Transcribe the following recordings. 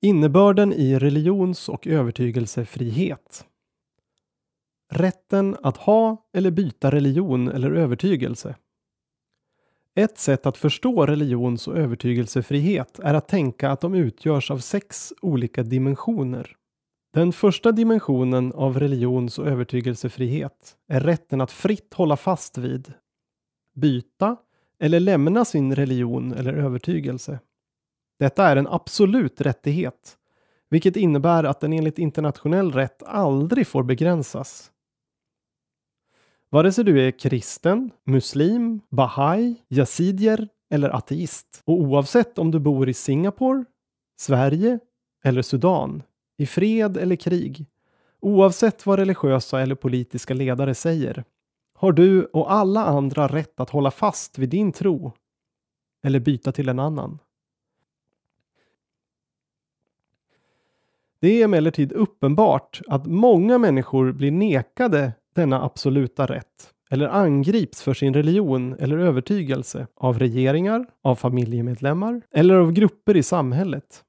Innebörden i religions och övertygelsefrihet. Rätten att ha eller byta religion eller övertygelse. Ett sätt att förstå religions och övertygelsefrihet är att tänka att de utgörs av sex olika dimensioner. Den första dimensionen av religions och övertygelsefrihet är rätten att fritt hålla fast vid, byta eller lämna sin religion eller övertygelse. Detta är en absolut rättighet, vilket innebär att den enligt internationell rätt aldrig får begränsas. Vare sig du är kristen, muslim, bahai, yazidier eller ateist och oavsett om du bor i Singapore, Sverige eller Sudan, i fred eller krig, oavsett vad religiösa eller politiska ledare säger, har du och alla andra rätt att hålla fast vid din tro eller byta till en annan. Det är emellertid uppenbart att många människor blir nekade denna absoluta rätt eller angrips för sin religion eller övertygelse av regeringar, av familjemedlemmar eller av grupper i samhället.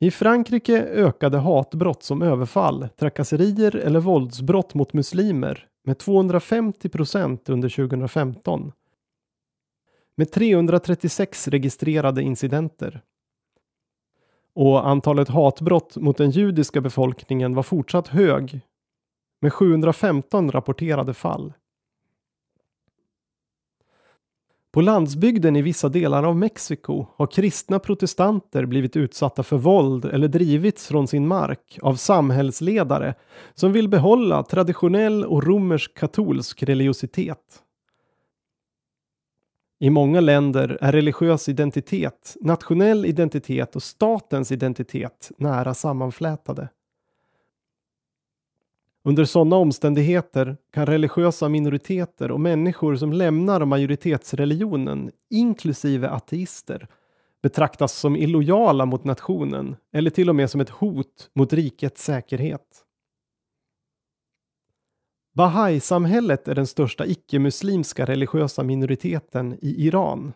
I Frankrike ökade hatbrott som överfall, trakasserier eller våldsbrott mot muslimer med 250 procent under 2015 med 336 registrerade incidenter och antalet hatbrott mot den judiska befolkningen var fortsatt hög med 715 rapporterade fall. På landsbygden i vissa delar av Mexiko har kristna protestanter blivit utsatta för våld eller drivits från sin mark av samhällsledare som vill behålla traditionell och romersk katolsk religiositet. I många länder är religiös identitet, nationell identitet och statens identitet nära sammanflätade. Under sådana omständigheter kan religiösa minoriteter och människor som lämnar majoritetsreligionen, inklusive ateister, betraktas som illojala mot nationen eller till och med som ett hot mot rikets säkerhet. Bahai-samhället är den största icke-muslimska religiösa minoriteten i Iran.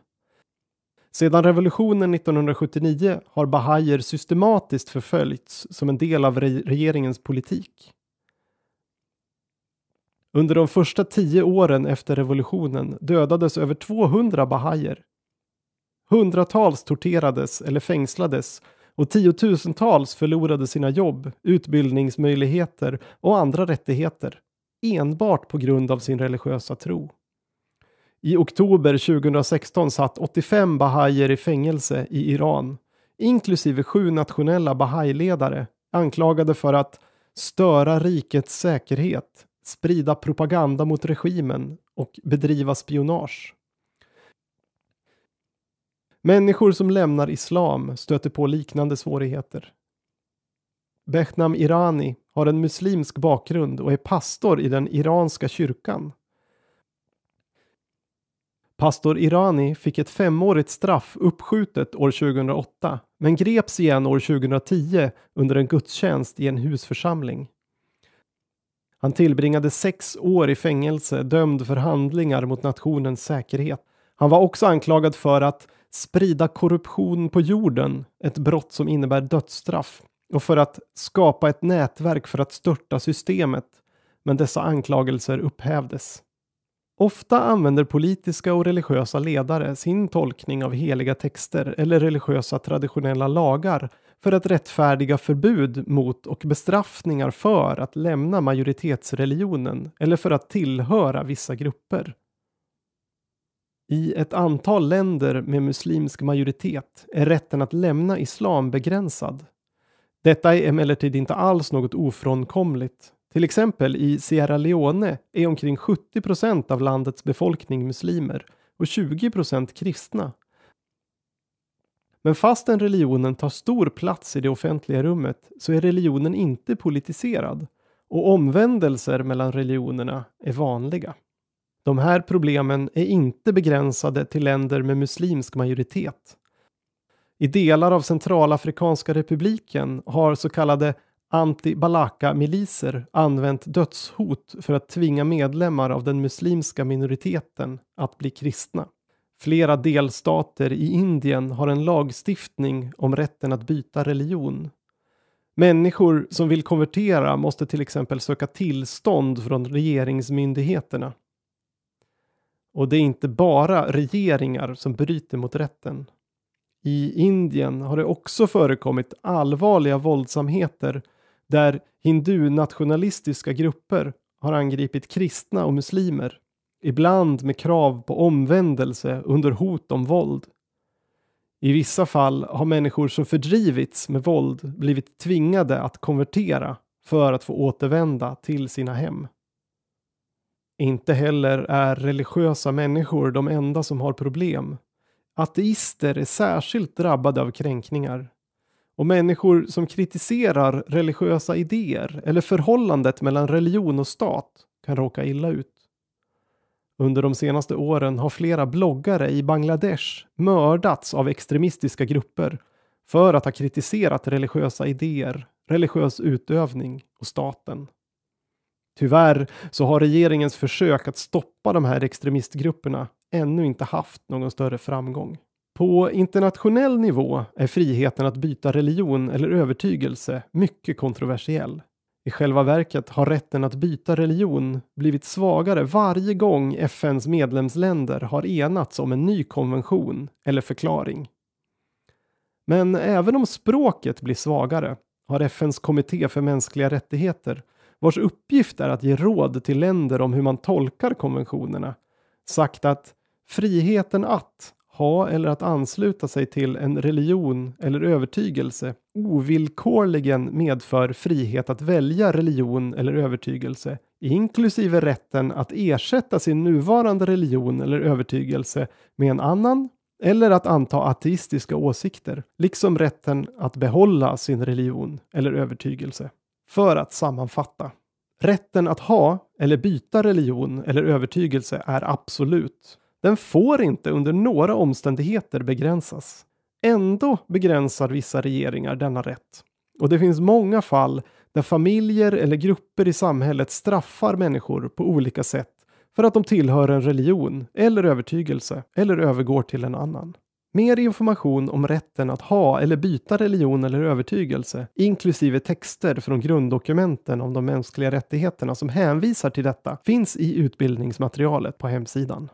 Sedan revolutionen 1979 har bahaier systematiskt förföljts som en del av regeringens politik. Under de första tio åren efter revolutionen dödades över 200 bahaier. Hundratals torterades eller fängslades och tiotusentals förlorade sina jobb, utbildningsmöjligheter och andra rättigheter enbart på grund av sin religiösa tro. I oktober 2016 satt 85 bahaier i fängelse i Iran, inklusive sju nationella bahailedare anklagade för att störa rikets säkerhet, sprida propaganda mot regimen och bedriva spionage. Människor som lämnar islam stöter på liknande svårigheter. Behnam Irani har en muslimsk bakgrund och är pastor i den iranska kyrkan. Pastor Irani fick ett femårigt straff uppskjutet år 2008 men greps igen år 2010 under en gudstjänst i en husförsamling. Han tillbringade sex år i fängelse dömd för handlingar mot nationens säkerhet. Han var också anklagad för att sprida korruption på jorden, ett brott som innebär dödsstraff och för att skapa ett nätverk för att störta systemet, men dessa anklagelser upphävdes. Ofta använder politiska och religiösa ledare sin tolkning av heliga texter eller religiösa traditionella lagar för att rättfärdiga förbud mot och bestraffningar för att lämna majoritetsreligionen eller för att tillhöra vissa grupper. I ett antal länder med muslimsk majoritet är rätten att lämna islam begränsad detta är emellertid inte alls något ofrånkomligt. Till exempel i Sierra Leone är omkring 70 av landets befolkning muslimer och 20 kristna. Men fastän religionen tar stor plats i det offentliga rummet så är religionen inte politiserad och omvändelser mellan religionerna är vanliga. De här problemen är inte begränsade till länder med muslimsk majoritet i delar av Centralafrikanska republiken har så kallade anti-balaka-miliser använt dödshot för att tvinga medlemmar av den muslimska minoriteten att bli kristna. Flera delstater i Indien har en lagstiftning om rätten att byta religion. Människor som vill konvertera måste till exempel söka tillstånd från regeringsmyndigheterna. Och det är inte bara regeringar som bryter mot rätten i Indien har det också förekommit allvarliga våldsamheter där hindunationalistiska grupper har angripit kristna och muslimer, ibland med krav på omvändelse under hot om våld. I vissa fall har människor som fördrivits med våld blivit tvingade att konvertera för att få återvända till sina hem. Inte heller är religiösa människor de enda som har problem. Ateister är särskilt drabbade av kränkningar och människor som kritiserar religiösa idéer eller förhållandet mellan religion och stat kan råka illa ut. Under de senaste åren har flera bloggare i Bangladesh mördats av extremistiska grupper för att ha kritiserat religiösa idéer, religiös utövning och staten. Tyvärr så har regeringens försök att stoppa de här extremistgrupperna ännu inte haft någon större framgång. På internationell nivå är friheten att byta religion eller övertygelse mycket kontroversiell. I själva verket har rätten att byta religion blivit svagare varje gång FNs medlemsländer har enats om en ny konvention eller förklaring. Men även om språket blir svagare har FNs kommitté för mänskliga rättigheter, vars uppgift är att ge råd till länder om hur man tolkar konventionerna, sagt att Friheten att ha eller att ansluta sig till en religion eller övertygelse ovillkorligen medför frihet att välja religion eller övertygelse, inklusive rätten att ersätta sin nuvarande religion eller övertygelse med en annan eller att anta ateistiska åsikter, liksom rätten att behålla sin religion eller övertygelse. För att sammanfatta. Rätten att ha eller byta religion eller övertygelse är absolut. Den får inte under några omständigheter begränsas. Ändå begränsar vissa regeringar denna rätt. Och det finns många fall där familjer eller grupper i samhället straffar människor på olika sätt för att de tillhör en religion eller övertygelse eller övergår till en annan. Mer information om rätten att ha eller byta religion eller övertygelse, inklusive texter från grunddokumenten om de mänskliga rättigheterna som hänvisar till detta, finns i utbildningsmaterialet på hemsidan.